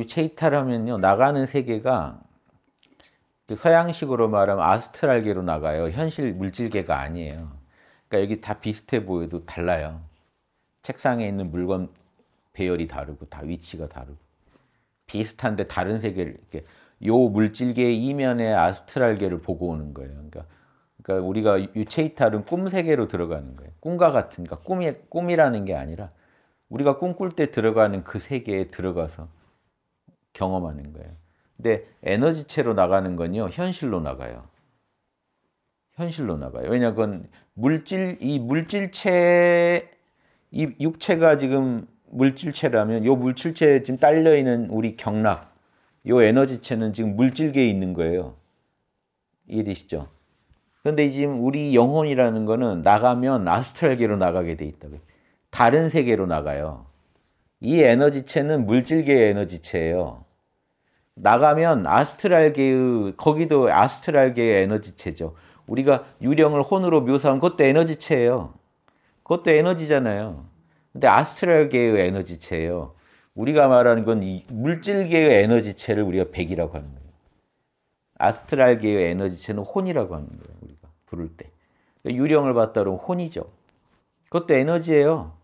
유체이탈하면요 나가는 세계가 그 서양식으로 말하면 아스트랄계로 나가요. 현실 물질계가 아니에요. 그러니까 여기 다 비슷해 보여도 달라요. 책상에 있는 물건 배열이 다르고 다 위치가 다르고 비슷한데 다른 세계를 이렇게 요 물질계 이면의 아스트랄계를 보고 오는 거예요. 그러니까, 그러니까 우리가 유체이탈은 꿈 세계로 들어가는 거예요. 꿈과 같은 그러니까 꿈이 꿈이라는 게 아니라 우리가 꿈꿀 때 들어가는 그 세계에 들어가서 경험하는 거예요. 근데 에너지체로 나가는 건요, 현실로 나가요. 현실로 나가요. 왜냐, 그건 물질, 이 물질체, 이 육체가 지금 물질체라면 요 물질체에 지금 딸려있는 우리 경락, 요 에너지체는 지금 물질계에 있는 거예요. 이해되시죠? 그런데 지금 우리 영혼이라는 거는 나가면 아스트랄계로 나가게 돼있다고 다른 세계로 나가요. 이 에너지체는 물질계의 에너지체예요. 나가면 아스트랄계의 거기도 아스트랄계의 에너지체죠. 우리가 유령을 혼으로 묘사한 것도 에너지체예요. 그것도 에너지잖아요. 근데 아스트랄계의 에너지체예요. 우리가 말하는 건 물질계의 에너지체를 우리가 백이라고 하는 거예요. 아스트랄계의 에너지체는 혼이라고 하는 거예요. 우리가 부를 때. 그러니까 유령을 봤다 그러면 혼이죠. 그것도 에너지예요.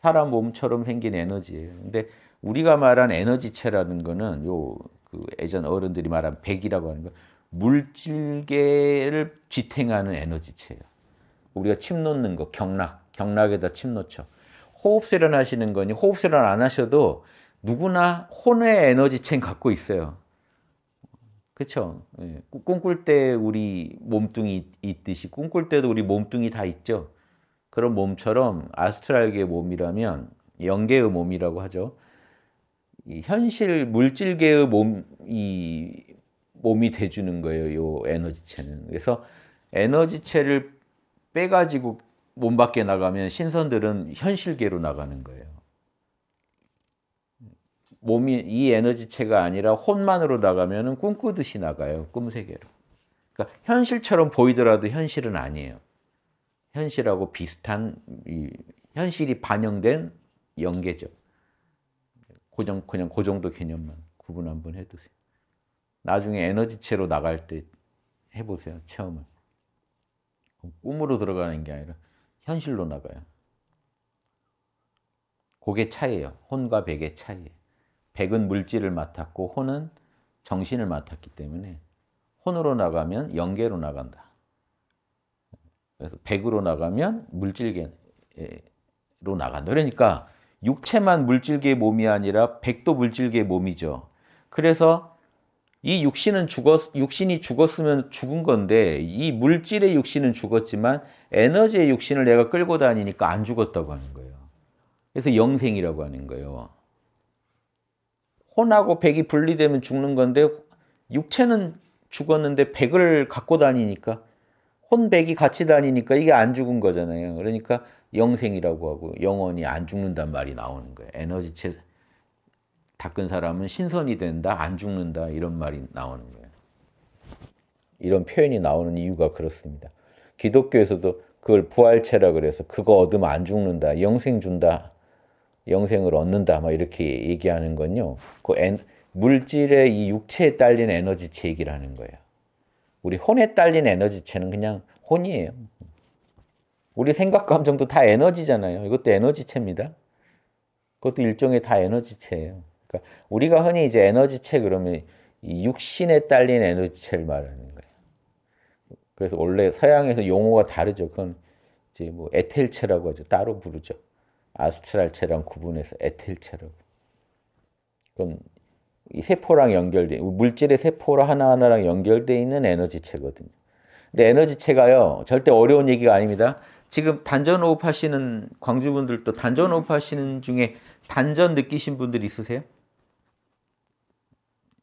사람 몸처럼 생긴 에너지예요. 근데 우리가 말한 에너지체라는 거는 요그 예전 어른들이 말한 백이라고 하는 거 물질계를 지탱하는 에너지체예요. 우리가 침 놓는 거 경락, 경락에다 침 놓죠. 호흡세련 하시는 거니 호흡세련 안 하셔도 누구나 혼의 에너지체 갖고 있어요. 그렇죠. 꿈꿀 때 우리 몸뚱이 있듯이 꿈꿀 때도 우리 몸뚱이 다 있죠. 그런 몸처럼 아스트랄계의 몸이라면 영계의 몸이라고 하죠. 현실 물질계의 몸, 이 몸이 돼주는 거예요. 이 에너지체는. 그래서 에너지체를 빼가지고 몸 밖에 나가면 신선들은 현실계로 나가는 거예요. 몸이 이 에너지체가 아니라 혼만으로 나가면 꿈꾸듯이 나가요. 꿈세계로. 그러니까 현실처럼 보이더라도 현실은 아니에요. 현실하고 비슷한 현실이 반영된 연계죠. 고정, 그냥 그 정도 개념만 구분 한번 해두세요. 나중에 에너지체로 나갈 때 해보세요. 체험을. 꿈으로 들어가는 게 아니라 현실로 나가요. 그게 차이예요. 혼과 백의 차이. 백은 물질을 맡았고 혼은 정신을 맡았기 때문에 혼으로 나가면 연계로 나간다. 그래서 100으로 나가면 물질계로 나간다. 그러니까 육체만 물질계의 몸이 아니라 백도 물질계의 몸이죠. 그래서 이 육신은 죽었, 육신이 죽었으면 죽은 건데 이 물질의 육신은 죽었지만 에너지의 육신을 내가 끌고 다니니까 안 죽었다고 하는 거예요. 그래서 영생이라고 하는 거예요. 혼하고 백이 분리되면 죽는 건데 육체는 죽었는데 백을 갖고 다니니까 혼백이 같이 다니니까 이게 안 죽은 거잖아요. 그러니까 영생이라고 하고 영원히 안 죽는단 말이 나오는 거예요. 에너지체 닦은 사람은 신선이 된다, 안 죽는다 이런 말이 나오는 거예요. 이런 표현이 나오는 이유가 그렇습니다. 기독교에서도 그걸 부활체라 그래서 그거 얻으면 안 죽는다, 영생 준다, 영생을 얻는다 막 이렇게 얘기하는 건요. 그 엔, 물질의 이 육체에 딸린 에너지체 얘기라는 거예요. 우리 혼에 딸린 에너지체는 그냥 혼이에요. 우리 생각, 감정도 다 에너지잖아요. 이것도 에너지체입니다. 그것도 일종의 다 에너지체예요. 그러니까 우리가 흔히 이제 에너지체 그러면 육신에 딸린 에너지체를 말하는 거예요. 그래서 원래 서양에서 용어가 다르죠. 그건 이제 뭐 에텔체라고 하죠. 따로 부르죠. 아스트랄체랑 구분해서 에텔체라고. 그건 이 세포랑 연결돼 물질의 세포로 하나하나랑 연결돼 있는 에너지체거든요. 근데 에너지체가요 절대 어려운 얘기가 아닙니다. 지금 단전 호흡 하시는 광주분들도 단전 호흡 하시는 중에 단전 느끼신 분들 있으세요?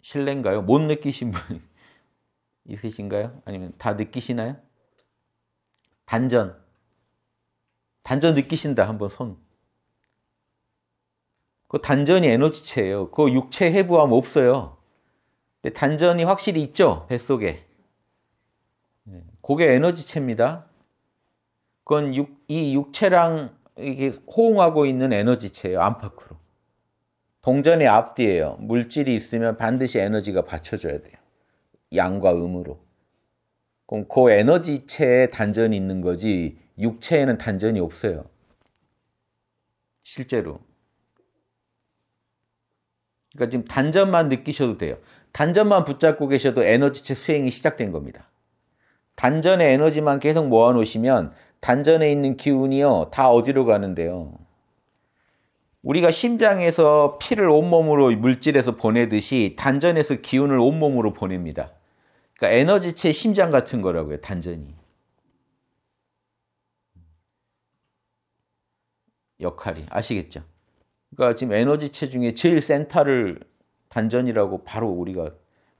실례인가요? 못 느끼신 분 있으신가요? 아니면 다 느끼시나요? 단전 단전 느끼신다 한번 손그 단전이 에너지체예요. 그 육체 해부함 없어요. 근데 단전이 확실히 있죠. 뱃속에. 네, 그게 에너지체입니다. 그건 육, 이 육체랑 이게 호응하고 있는 에너지체예요. 안팎으로. 동전의 앞뒤예요. 물질이 있으면 반드시 에너지가 받쳐줘야 돼요. 양과 음으로. 그럼 그 에너지체에 단전이 있는 거지 육체에는 단전이 없어요. 실제로. 그러니까 지금 단전만 느끼셔도 돼요. 단점만 붙잡고 계셔도 에너지체 수행이 시작된 겁니다. 단전의 에너지만 계속 모아놓으시면 단전에 있는 기운이요 다 어디로 가는데요. 우리가 심장에서 피를 온몸으로 물질에서 보내듯이 단전에서 기운을 온몸으로 보냅니다. 그러니까 에너지체 심장 같은 거라고요, 단전이. 역할이 아시겠죠? 그러니까 지금 에너지체 중에 제일 센터를 단전이라고 바로 우리가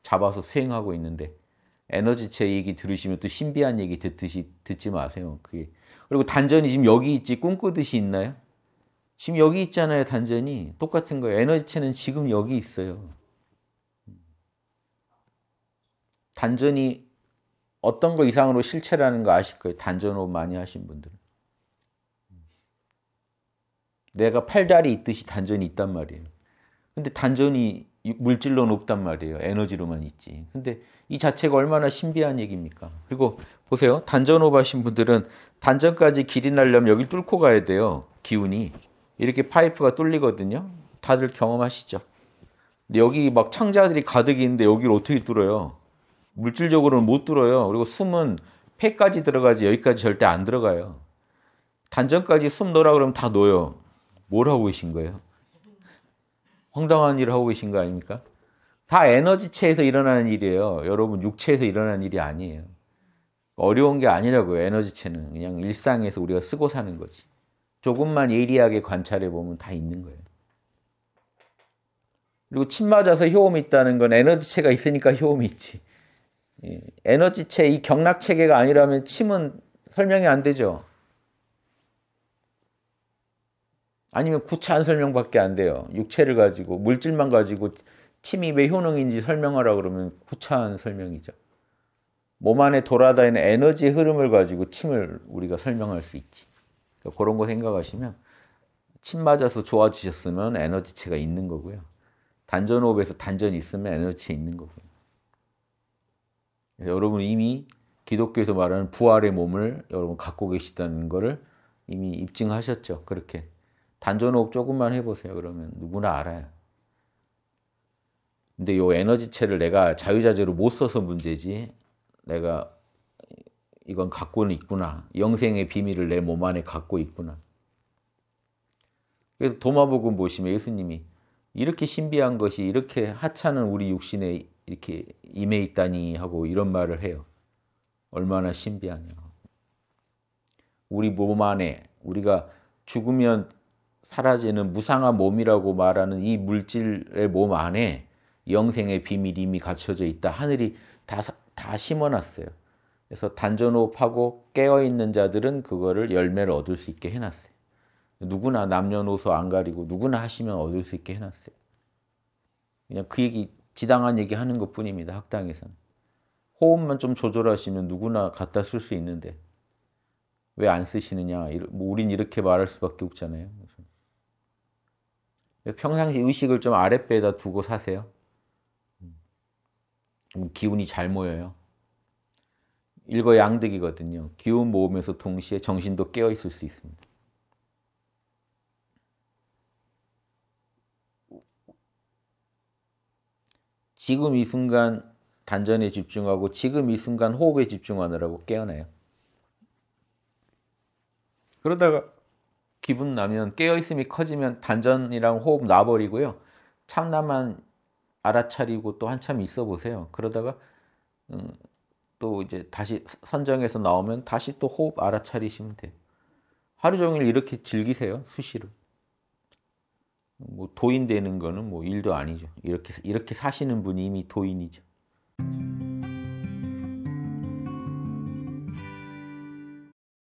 잡아서 수행하고 있는데 에너지체 얘기 들으시면 또 신비한 얘기 듣듯이 듣지 마세요. 그게 그리고 단전이 지금 여기 있지 꿈꾸듯이 있나요? 지금 여기 있잖아요. 단전이 똑같은 거예요. 에너지체는 지금 여기 있어요. 단전이 어떤 거 이상으로 실체라는 거 아실 거예요. 단전호 많이 하신 분들은. 내가 팔다리 있듯이 단전이 있단 말이에요. 근데 단전이 물질로 높단 말이에요. 에너지로만 있지. 근데 이 자체가 얼마나 신비한 얘기입니까? 그리고 보세요. 단전 오버하신 분들은 단전까지 길이 날려면 여기 뚫고 가야 돼요. 기운이. 이렇게 파이프가 뚫리거든요. 다들 경험하시죠? 근데 여기 막 창자들이 가득 있는데 여기를 어떻게 뚫어요? 물질적으로는 못 뚫어요. 그리고 숨은 폐까지 들어가지 여기까지 절대 안 들어가요. 단전까지 숨 넣으라 그러면 다놓여 뭘 하고 계신 거예요? 황당한 일을 하고 계신 거 아닙니까? 다 에너지체에서 일어나는 일이에요. 여러분 육체에서 일어나는 일이 아니에요. 어려운 게 아니라고요. 에너지체는 그냥 일상에서 우리가 쓰고 사는 거지. 조금만 예리하게 관찰해 보면 다 있는 거예요. 그리고 침 맞아서 효험이 있다는 건 에너지체가 있으니까 효험이 있지. 예, 에너지체 이 경락 체계가 아니라면 침은 설명이 안 되죠. 아니면 구차한 설명밖에 안 돼요. 육체를 가지고 물질만 가지고 침이 왜 효능인지 설명하라 그러면 구차한 설명이죠. 몸 안에 돌아다니는 에너지 흐름을 가지고 침을 우리가 설명할 수 있지. 그러니까 그런 거 생각하시면 침 맞아서 좋아지셨으면 에너지체가 있는 거고요. 단전호흡에서 단전이 있으면 에너지체 있는 거고요. 여러분 이미 기독교에서 말하는 부활의 몸을 여러분 갖고 계시다는 것을 이미 입증하셨죠. 그렇게 단전호흡 조금만 해보세요. 그러면 누구나 알아요. 근데 이 에너지체를 내가 자유자재로 못 써서 문제지 내가 이건 갖고는 있구나. 영생의 비밀을 내 몸 안에 갖고 있구나. 그래서 도마복음 보시면 예수님이 이렇게 신비한 것이 이렇게 하찮은 우리 육신에 이렇게 임해 있다니 하고 이런 말을 해요. 얼마나 신비하냐. 우리 몸 안에 우리가 죽으면 사라지는 무상한 몸이라고 말하는 이 물질의 몸 안에 영생의 비밀이 이미 갖춰져 있다. 하늘이 다, 다 심어놨어요. 그래서 단전호흡하고 깨어있는 자들은 그거를 열매를 얻을 수 있게 해놨어요. 누구나 남녀노소 안 가리고 누구나 하시면 얻을 수 있게 해놨어요. 그냥 그 얘기, 지당한 얘기 하는 것 뿐입니다. 학당에서는. 호흡만 좀 조절하시면 누구나 갖다 쓸 수 있는데 왜 안 쓰시느냐. 뭐 우린 이렇게 말할 수밖에 없잖아요. 평상시 의식을 좀 아랫배에다 두고 사세요. 음. 기운이 잘 모여요. 일거 양득이거든요. 기운 모으면서 동시에 정신도 깨어 있을 수 있습니다. 지금 이 순간 단전에 집중하고 지금 이 순간 호흡에 집중하느라고 깨어나요. 그러다가 기분 나면 깨어있음이 커지면 단전이랑 호흡 놔버리고요. 참나만 알아차리고 또 한참 있어 보세요. 그러다가 음, 또 이제 다시 선정해서 나오면 다시 또 호흡 알아차리시면 돼요. 하루 종일 이렇게 즐기세요. 수시로. 뭐 도인 되는 거는 뭐 일도 아니죠. 이렇게 이렇게 사시는 분이 이미 도인이죠.